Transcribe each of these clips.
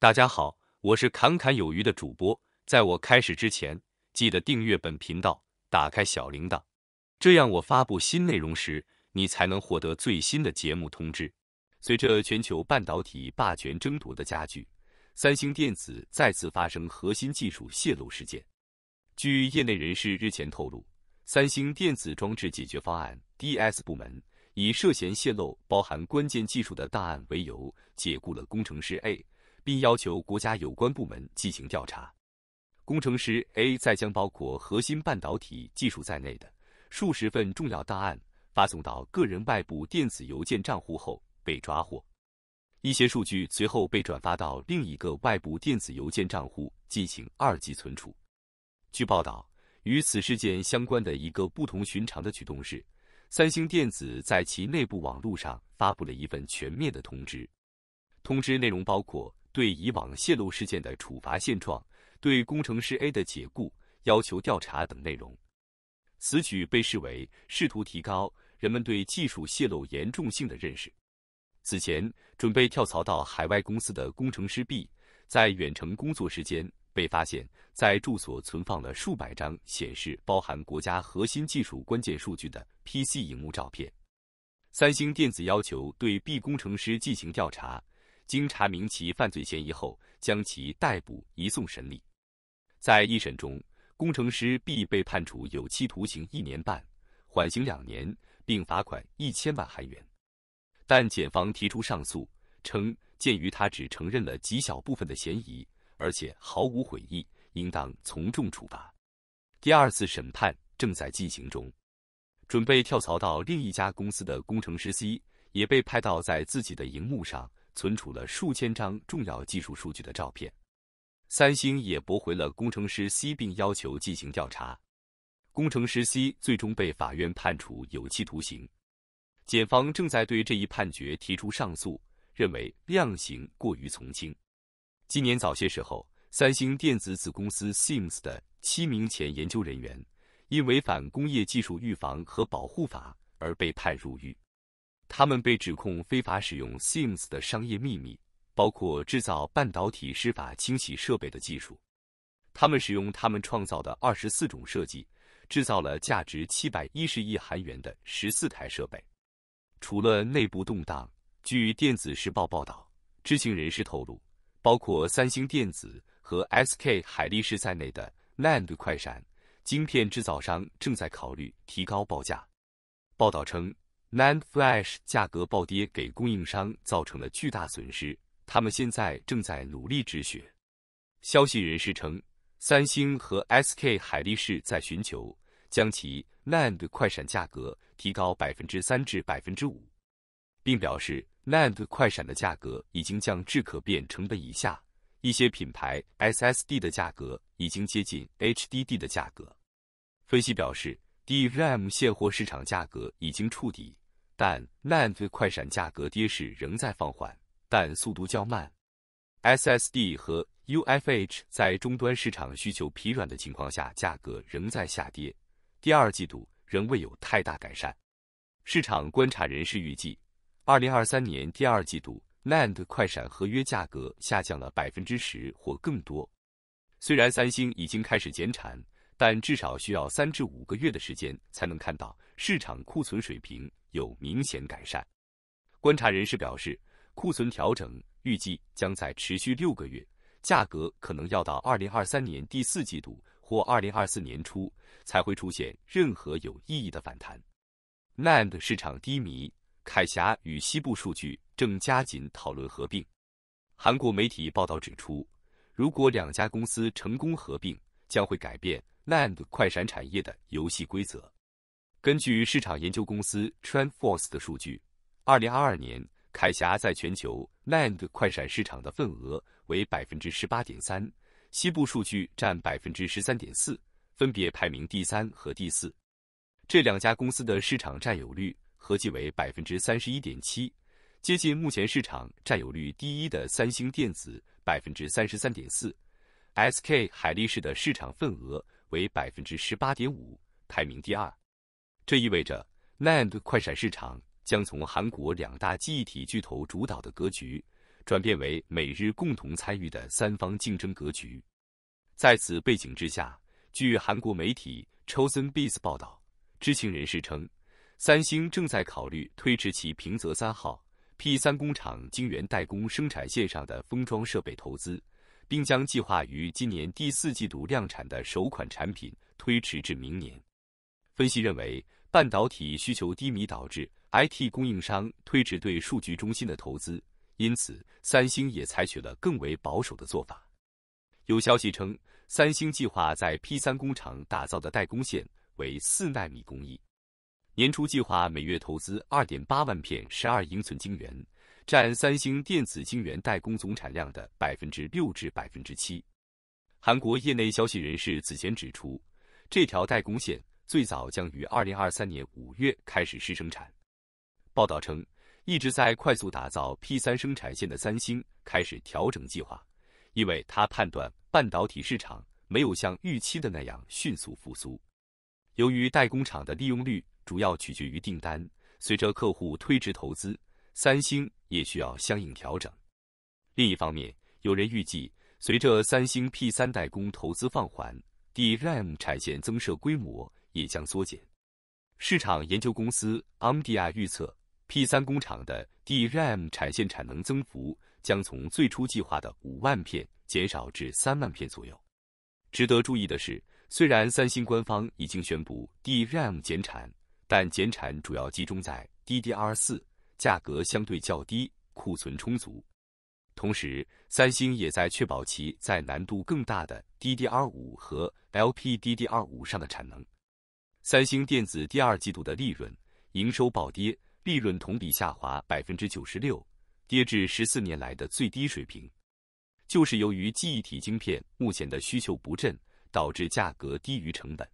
大家好，我是侃侃有余的主播。在我开始之前，记得订阅本频道，打开小铃铛，这样我发布新内容时，你才能获得最新的节目通知。随着全球半导体霸权争夺的加剧，三星电子再次发生核心技术泄露事件。据业内人士日前透露，三星电子装置解决方案 DS 部门以涉嫌泄露包含关键技术的档案为由，解雇了工程师 A。并要求国家有关部门进行调查。工程师 A 在将包括核心半导体技术在内的数十份重要档案发送到个人外部电子邮件账户后被抓获。一些数据随后被转发到另一个外部电子邮件账户进行二级存储。据报道，与此事件相关的一个不同寻常的举动是，三星电子在其内部网络上发布了一份全面的通知，通知内容包括。对以往泄露事件的处罚现状、对工程师 A 的解雇、要求调查等内容，此举被视为试图提高人们对技术泄露严重性的认识。此前，准备跳槽到海外公司的工程师 B，在远程工作时间被发现，在住所存放了数百张显示包含国家核心技术关键数据的 PC 荧幕照片。三星电子要求对 B 工程师进行调查。经查明其犯罪嫌疑后，将其逮捕移送审理。在一审中，工程师 B 被判处有期徒刑一年半，缓刑两年，并罚款一千万韩元。但检方提出上诉，称鉴于他只承认了极小部分的嫌疑，而且毫无悔意，应当从重处罚。第二次审判正在进行中。准备跳槽到另一家公司的工程师 C 也被拍到在自己的荧幕上。存储了数千张重要技术数据的照片。三星也驳回了工程师 C，并要求进行调查。工程师 C 最终被法院判处有期徒刑。检方正在对这一判决提出上诉，认为量刑过于从轻。今年早些时候，三星电子子公司 s i m s 的七名前研究人员因违反工业技术预防和保护法而被判入狱。他们被指控非法使用 Sims 的商业秘密，包括制造半导体湿法清洗设备的技术。他们使用他们创造的二十四种设计，制造了价值七百一十亿韩元的十四台设备。除了内部动荡，据《电子时报》报道，知情人士透露，包括三星电子和 SK 海力士在内的 Land 快闪晶片制造商正在考虑提高报价。报道称。NAND flash 价格暴跌，给供应商造成了巨大损失。他们现在正在努力止血。消息人士称，三星和 SK 海力士在寻求将其 NAND 快闪价格提高百分之三至百分之五，并表示 NAND 快闪的价格已经降至可变成本以下。一些品牌 SSD 的价格已经接近 HDD 的价格。分析表示，DRAM 现货市场价格已经触底。但 NAND 快闪价格跌势仍在放缓，但速度较慢。SSD 和 u f h 在终端市场需求疲软的情况下，价格仍在下跌。第二季度仍未有太大改善。市场观察人士预计，2023年第二季度 NAND 快闪合约价格下降了百分之十或更多。虽然三星已经开始减产，但至少需要三至五个月的时间才能看到。市场库存水平有明显改善，观察人士表示，库存调整预计将在持续六个月，价格可能要到二零二三年第四季度或二零二四年初才会出现任何有意义的反弹。Land 市场低迷，凯霞与西部数据正加紧讨论合并。韩国媒体报道指出，如果两家公司成功合并，将会改变 Land 快闪产业的游戏规则。根据市场研究公司 TrendForce 的数据，二零二二年，铠侠在全球 NAND 快闪市场的份额为百分之十八点三，西部数据占百分之十三点四，分别排名第三和第四。这两家公司的市场占有率合计为百分之三十一点七，接近目前市场占有率第一的三星电子百分之三十三点四。SK 海力士的市场份额为百分之十八点五，排名第二。这意味着，Land 快闪市场将从韩国两大记忆体巨头主导的格局，转变为美日共同参与的三方竞争格局。在此背景之下，据韩国媒体 c h o s e n b i z 报道，知情人士称，三星正在考虑推迟其平泽三号 P 三工厂晶圆代工生产线上的封装设备投资，并将计划于今年第四季度量产的首款产品推迟至明年。分析认为，半导体需求低迷导致 IT 供应商推迟对数据中心的投资，因此三星也采取了更为保守的做法。有消息称，三星计划在 P 三工厂打造的代工线为四纳米工艺，年初计划每月投资二点八万片十二英寸晶圆，占三星电子晶圆代工总产量的百分之六至百分之七。韩国业内消息人士此前指出，这条代工线。最早将于二零二三年五月开始试生产。报道称，一直在快速打造 P 三生产线的三星开始调整计划，因为他判断半导体市场没有像预期的那样迅速复苏。由于代工厂的利用率主要取决于订单，随着客户推迟投资，三星也需要相应调整。另一方面，有人预计，随着三星 P 三代工投资放缓，DRAM 产线增设规模。也将缩减。市场研究公司 Amdia 预测，P 三工厂的 DRAM 产线产能增幅将从最初计划的五万片减少至三万片左右。值得注意的是，虽然三星官方已经宣布 DRAM 减产，但减产主要集中在 DDR 四，价格相对较低，库存充足。同时，三星也在确保其在难度更大的 DDR 五和 LPDDR 五上的产能。三星电子第二季度的利润、营收暴跌，利润同比下滑百分之九十六，跌至十四年来的最低水平。就是由于记忆体晶片目前的需求不振，导致价格低于成本。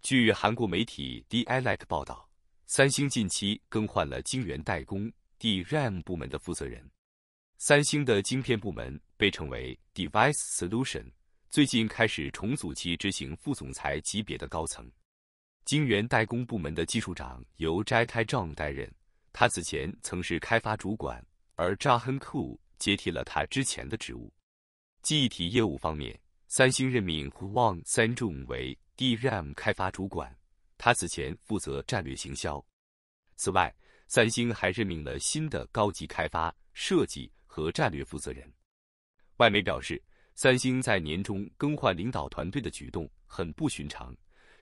据韩国媒体《d i l i g t 报道，三星近期更换了晶圆代工 DRAM 部门的负责人。三星的晶片部门被称为 Device Solution，最近开始重组其执行副总裁级别的高层。晶圆代工部门的技术长由斋太正担任，他此前曾是开发主管，而扎亨库接替了他之前的职务。记忆体业务方面，三星任命 Huang a s 胡旺三重为 DRAM 开发主管，他此前负责战略行销。此外，三星还任命了新的高级开发、设计和战略负责人。外媒表示，三星在年终更换领导团队的举动很不寻常。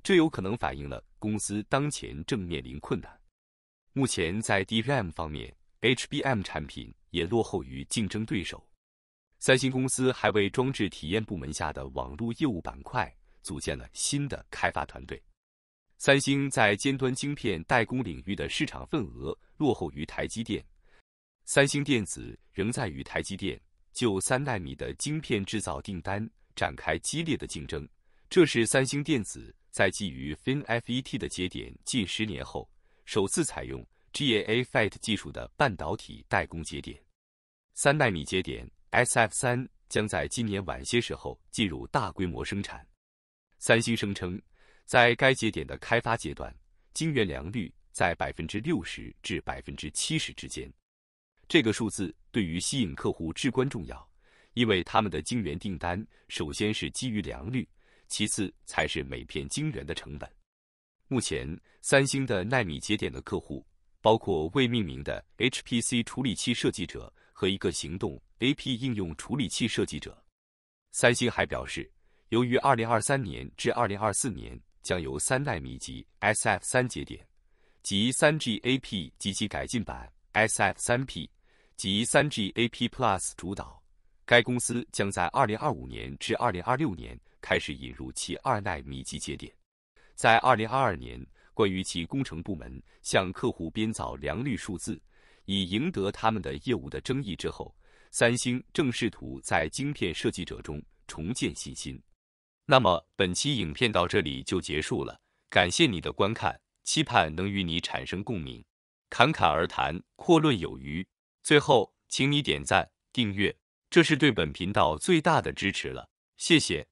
这有可能反映了公司当前正面临困难。目前在 DRAM 方面，HBM 产品也落后于竞争对手。三星公司还为装置体验部门下的网络业务板块组建了新的开发团队。三星在尖端晶片代工领域的市场份额落后于台积电。三星电子仍在于台积电就三纳米的晶片制造订单展开激烈的竞争。这是三星电子。在基于 FinFET 的节点近十年后，首次采用 GAAFET 技术的半导体代工节点，三纳米节点 SF3 将在今年晚些时候进入大规模生产。三星声称，在该节点的开发阶段，晶圆良率在百分之六十至百分之七十之间。这个数字对于吸引客户至关重要，因为他们的晶圆订单首先是基于良率。其次才是每片晶圆的成本。目前，三星的纳米节点的客户包括未命名的 HPC 处理器设计者和一个行动 AP 应用处理器设计者。三星还表示，由于2023年至2024年将由三纳米级 SF 三节点及三 GAP 及其改进版 SF 三 P 及三 GAP Plus 主导，该公司将在2025年至2026年。开始引入其二代米级节点，在二零二二年关于其工程部门向客户编造良率数字以赢得他们的业务的争议之后，三星正试图在晶片设计者中重建信心。那么本期影片到这里就结束了，感谢你的观看，期盼能与你产生共鸣。侃侃而谈，阔论有余。最后，请你点赞、订阅，这是对本频道最大的支持了，谢谢。